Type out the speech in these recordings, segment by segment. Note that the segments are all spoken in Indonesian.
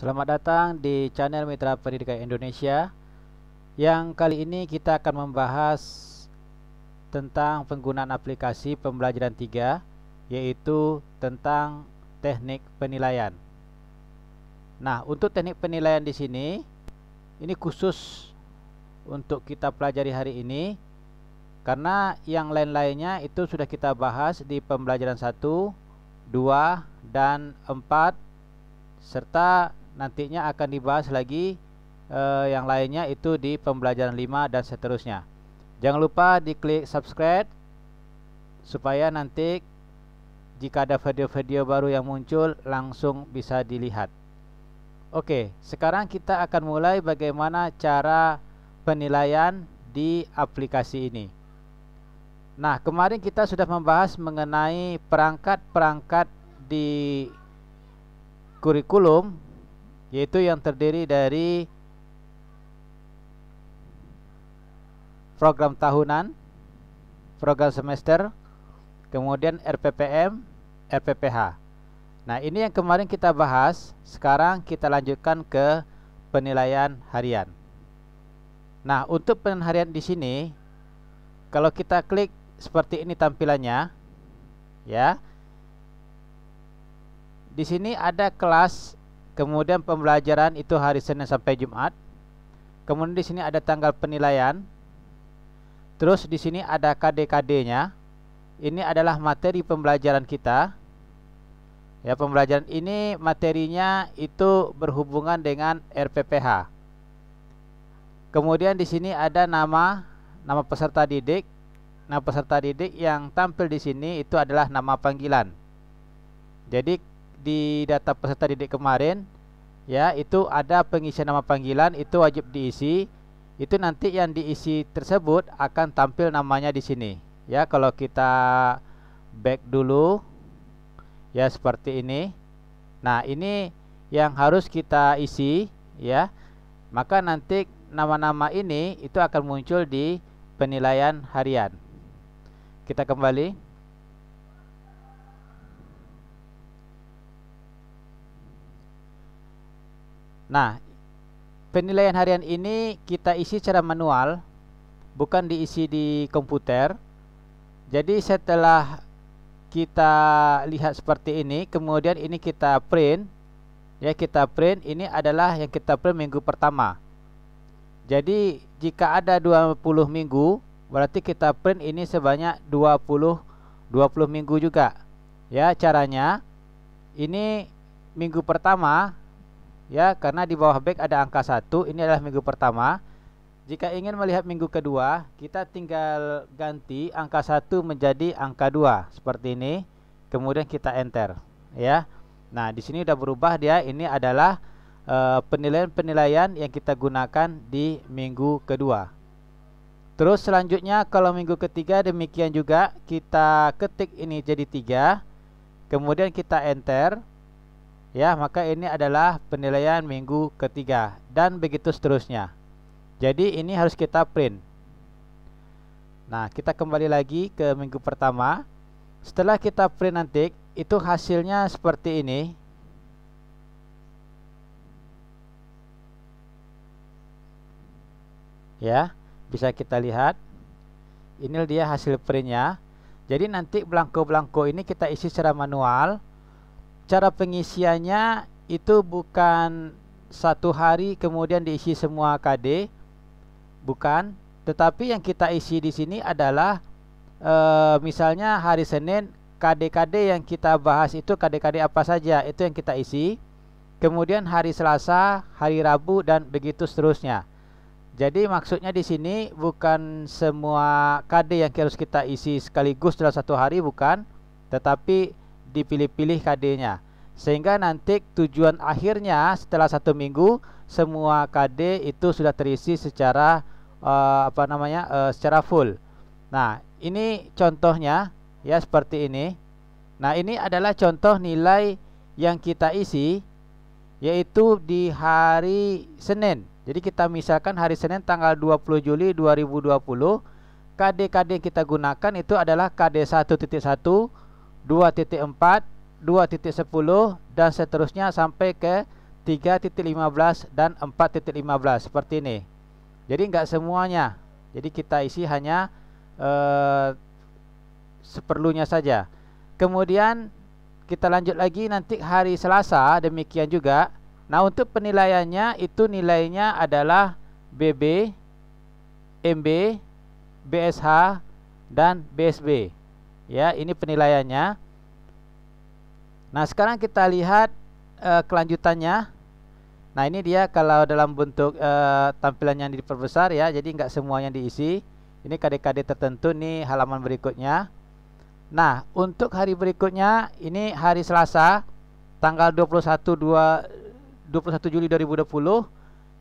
Selamat datang di channel Mitra Pendidikan Indonesia Yang kali ini kita akan membahas tentang penggunaan aplikasi pembelajaran 3 Yaitu tentang teknik penilaian Nah untuk teknik penilaian di sini Ini khusus untuk kita pelajari hari ini Karena yang lain-lainnya itu sudah kita bahas di pembelajaran 1, 2, dan 4 serta nantinya akan dibahas lagi uh, yang lainnya itu di pembelajaran 5 dan seterusnya. Jangan lupa diklik subscribe supaya nanti jika ada video-video baru yang muncul langsung bisa dilihat. Oke, sekarang kita akan mulai bagaimana cara penilaian di aplikasi ini. Nah, kemarin kita sudah membahas mengenai perangkat-perangkat di kurikulum yaitu yang terdiri dari program tahunan, program semester, kemudian RPPM, RPPH. Nah, ini yang kemarin kita bahas, sekarang kita lanjutkan ke penilaian harian. Nah, untuk penilaian harian di sini kalau kita klik seperti ini tampilannya ya. Di sini ada kelas Kemudian pembelajaran itu hari Senin sampai Jumat. Kemudian di sini ada tanggal penilaian. Terus di sini ada kd nya Ini adalah materi pembelajaran kita. Ya, pembelajaran ini materinya itu berhubungan dengan RPPH. Kemudian di sini ada nama nama peserta didik. Nah, peserta didik yang tampil di sini itu adalah nama panggilan. Jadi di data peserta didik kemarin ya itu ada pengisian nama panggilan itu wajib diisi itu nanti yang diisi tersebut akan tampil namanya di sini ya kalau kita back dulu ya seperti ini nah ini yang harus kita isi ya maka nanti nama-nama ini itu akan muncul di penilaian harian kita kembali Nah, penilaian harian ini kita isi secara manual, bukan diisi di komputer. Jadi setelah kita lihat seperti ini, kemudian ini kita print. Ya, kita print ini adalah yang kita print minggu pertama. Jadi jika ada 20 minggu, berarti kita print ini sebanyak 20 20 minggu juga. Ya, caranya ini minggu pertama ya karena di bawah back ada angka satu. ini adalah minggu pertama jika ingin melihat minggu kedua kita tinggal ganti angka satu menjadi angka dua seperti ini kemudian kita enter ya nah di sini sudah berubah dia ini adalah eh, penilaian-penilaian yang kita gunakan di minggu kedua terus selanjutnya kalau minggu ketiga demikian juga kita ketik ini jadi tiga kemudian kita enter ya maka ini adalah penilaian minggu ketiga dan begitu seterusnya jadi ini harus kita print nah kita kembali lagi ke minggu pertama setelah kita print nanti itu hasilnya seperti ini ya bisa kita lihat ini dia hasil printnya jadi nanti belangko-belangko ini kita isi secara manual cara pengisiannya itu bukan satu hari kemudian diisi semua KD, bukan. Tetapi yang kita isi di sini adalah e, misalnya hari Senin KD-KD yang kita bahas itu KD-KD apa saja itu yang kita isi. Kemudian hari Selasa, hari Rabu dan begitu seterusnya. Jadi maksudnya di sini bukan semua KD yang harus kita isi sekaligus dalam satu hari bukan, tetapi dipilih-pilih kd Sehingga nanti tujuan akhirnya setelah satu minggu semua KD itu sudah terisi secara uh, apa namanya uh, secara full. Nah ini contohnya ya seperti ini. Nah ini adalah contoh nilai yang kita isi yaitu di hari Senin. Jadi kita misalkan hari Senin tanggal 20 Juli 2020 KD-KD yang kita gunakan itu adalah KD 1.1, 2.4, 2.10 dan seterusnya sampai ke 3.15 dan 4.15 seperti ini. Jadi enggak semuanya. Jadi kita isi hanya eh, seperlunya saja. Kemudian kita lanjut lagi nanti hari Selasa demikian juga. Nah, untuk penilaiannya itu nilainya adalah BB, MB, BSH dan BSB. Ya, ini penilaiannya. Nah, sekarang kita lihat e, kelanjutannya. Nah, ini dia kalau dalam bentuk e, tampilan yang diperbesar ya, jadi nggak semuanya diisi. Ini KdKd tertentu nih halaman berikutnya. Nah, untuk hari berikutnya ini hari Selasa tanggal 21 2 21 Juli 2020.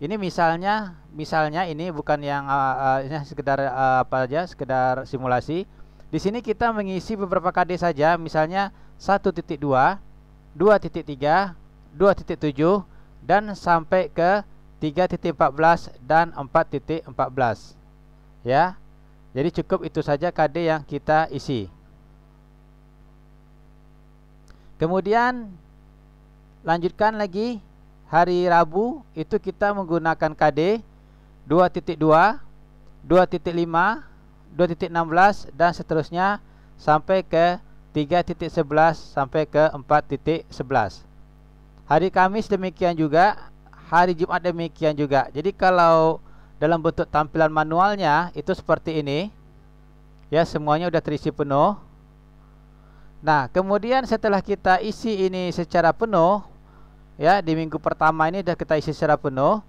Ini misalnya misalnya ini bukan yang uh, uh, ini sekedar uh, apa aja sekedar simulasi. Di sini kita mengisi beberapa KD saja, misalnya 1.2, 2.3, 2.7 dan sampai ke 3.14 dan 4.14. Ya. Jadi cukup itu saja KD yang kita isi. Kemudian lanjutkan lagi hari Rabu itu kita menggunakan KD 2.2, 2.5 2.16 dan seterusnya sampai ke 3.11 sampai ke 4.11. Hari Kamis demikian juga, hari Jumat demikian juga. Jadi kalau dalam bentuk tampilan manualnya itu seperti ini. Ya, semuanya sudah terisi penuh. Nah, kemudian setelah kita isi ini secara penuh, ya di minggu pertama ini sudah kita isi secara penuh.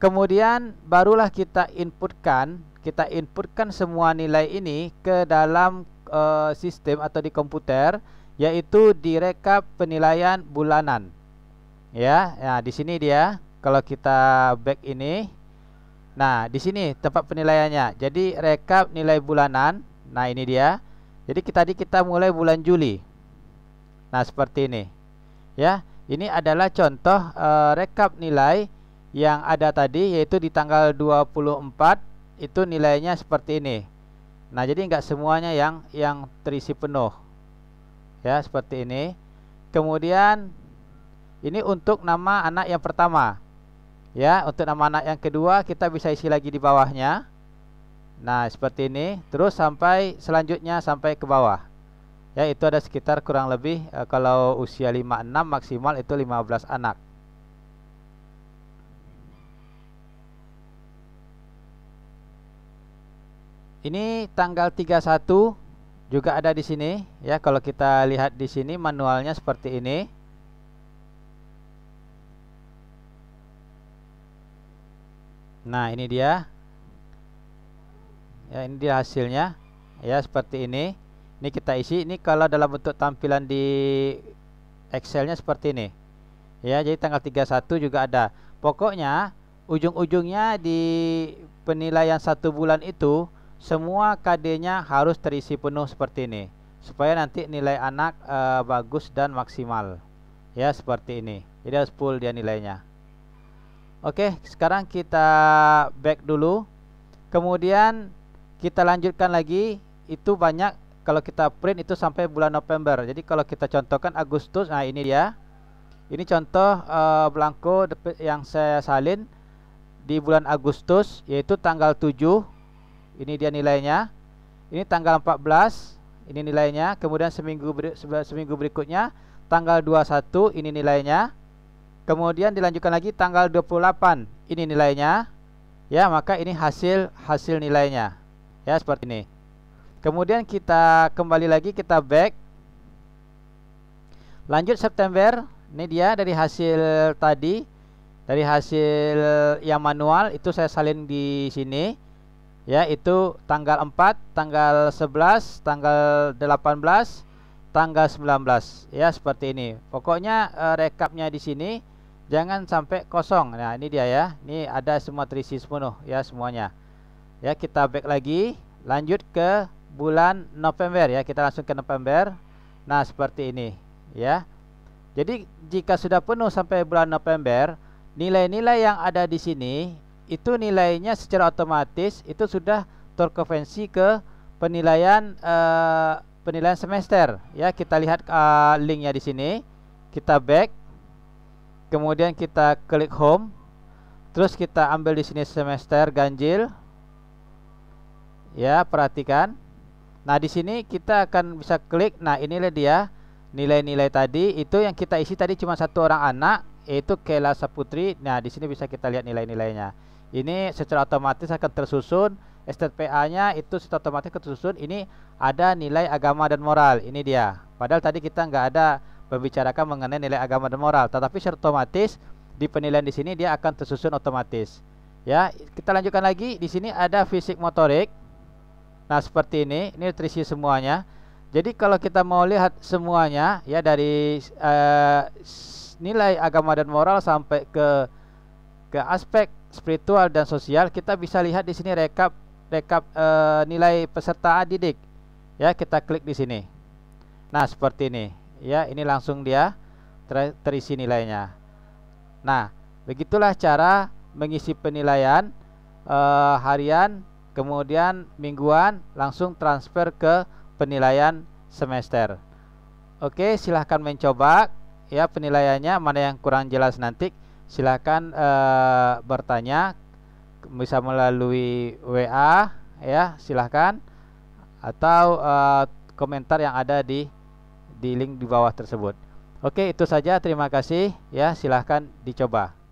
Kemudian barulah kita inputkan kita inputkan semua nilai ini ke dalam uh, sistem atau di komputer yaitu di rekap penilaian bulanan ya nah di sini dia kalau kita back ini nah di sini tempat penilaiannya jadi rekap nilai bulanan nah ini dia jadi tadi kita mulai bulan Juli nah seperti ini ya ini adalah contoh uh, rekap nilai yang ada tadi yaitu di tanggal 24 itu nilainya seperti ini. Nah, jadi enggak semuanya yang yang terisi penuh. Ya, seperti ini. Kemudian ini untuk nama anak yang pertama. Ya, untuk nama anak yang kedua kita bisa isi lagi di bawahnya. Nah, seperti ini terus sampai selanjutnya sampai ke bawah. Ya, itu ada sekitar kurang lebih eh, kalau usia 6 maksimal itu 15 anak. Ini tanggal 31 juga ada di sini ya kalau kita lihat di sini manualnya seperti ini nah ini dia ya ini dia hasilnya ya seperti ini ini kita isi ini kalau dalam bentuk tampilan di Excelnya seperti ini ya jadi tanggal 31 juga ada pokoknya ujung-ujungnya di penilaian satu bulan itu semua KD-nya harus terisi penuh seperti ini supaya nanti nilai anak e, bagus dan maksimal ya seperti ini jadi harus full dia nilainya oke sekarang kita back dulu kemudian kita lanjutkan lagi itu banyak kalau kita print itu sampai bulan November jadi kalau kita contohkan Agustus nah ini dia ini contoh e, eh, blanko yang saya salin di bulan Agustus yaitu tanggal 7 ini dia nilainya. Ini tanggal 14, ini nilainya. Kemudian seminggu beri, seminggu berikutnya tanggal 21 ini nilainya. Kemudian dilanjutkan lagi tanggal 28 ini nilainya. Ya, maka ini hasil hasil nilainya. Ya, seperti ini. Kemudian kita kembali lagi kita back Lanjut September, ini dia dari hasil tadi, dari hasil yang manual itu saya salin di sini ya itu tanggal 4, tanggal 11, tanggal 18, tanggal 19 ya seperti ini. Pokoknya e, rekapnya di sini jangan sampai kosong. Nah, ini dia ya. Ini ada semua terisi penuh ya semuanya. Ya, kita back lagi, lanjut ke bulan November ya. Kita langsung ke November. Nah, seperti ini ya. Jadi jika sudah penuh sampai bulan November, nilai-nilai yang ada di sini itu nilainya secara otomatis itu sudah terkonvensi ke penilaian uh, penilaian semester ya kita lihat uh, linknya di sini kita back kemudian kita klik home terus kita ambil di sini semester ganjil ya perhatikan nah di sini kita akan bisa klik nah inilah dia nilai-nilai tadi itu yang kita isi tadi cuma satu orang anak yaitu Kela Saputri nah di sini bisa kita lihat nilai-nilainya ini secara otomatis akan tersusun STPA-nya itu secara otomatis tersusun ini ada nilai agama dan moral ini dia padahal tadi kita nggak ada membicarakan mengenai nilai agama dan moral tetapi secara otomatis di penilaian di sini dia akan tersusun otomatis ya kita lanjutkan lagi di sini ada fisik motorik nah seperti ini ini nutrisi semuanya jadi kalau kita mau lihat semuanya ya dari uh, nilai agama dan moral sampai ke ke aspek spiritual dan sosial kita bisa lihat di sini rekap rekap e, nilai peserta didik ya kita klik di sini nah seperti ini ya ini langsung dia ter, terisi nilainya nah begitulah cara mengisi penilaian e, harian kemudian mingguan langsung transfer ke penilaian semester oke silahkan mencoba ya penilaiannya mana yang kurang jelas nanti silakan uh, bertanya bisa melalui WA ya silahkan atau uh, komentar yang ada di di link di bawah tersebut. Oke, itu saja. Terima kasih. Ya, silahkan dicoba.